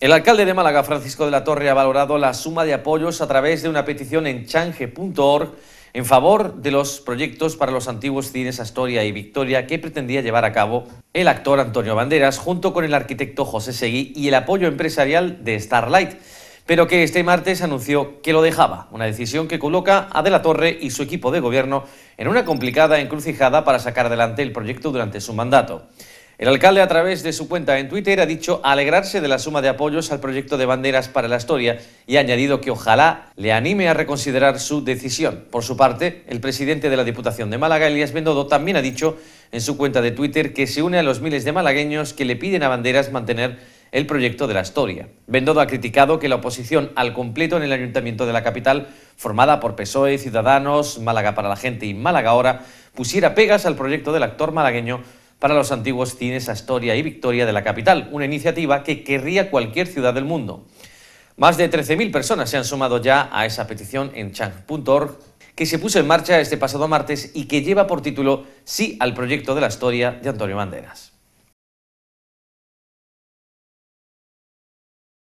El alcalde de Málaga, Francisco de la Torre, ha valorado la suma de apoyos a través de una petición en change.org en favor de los proyectos para los antiguos cines Astoria y Victoria que pretendía llevar a cabo el actor Antonio Banderas junto con el arquitecto José Seguí y el apoyo empresarial de Starlight, pero que este martes anunció que lo dejaba, una decisión que coloca a De la Torre y su equipo de gobierno en una complicada encrucijada para sacar adelante el proyecto durante su mandato. El alcalde, a través de su cuenta en Twitter, ha dicho alegrarse de la suma de apoyos al proyecto de banderas para la historia y ha añadido que ojalá le anime a reconsiderar su decisión. Por su parte, el presidente de la Diputación de Málaga, Elías Bendodo, también ha dicho en su cuenta de Twitter que se une a los miles de malagueños que le piden a banderas mantener el proyecto de la historia. Bendodo ha criticado que la oposición al completo en el ayuntamiento de la capital, formada por PSOE, Ciudadanos, Málaga para la Gente y Málaga Ahora, pusiera pegas al proyecto del actor malagueño para los antiguos cines Historia y Victoria de la capital, una iniciativa que querría cualquier ciudad del mundo. Más de 13.000 personas se han sumado ya a esa petición en chang.org, que se puso en marcha este pasado martes y que lleva por título Sí al proyecto de la historia de Antonio Banderas.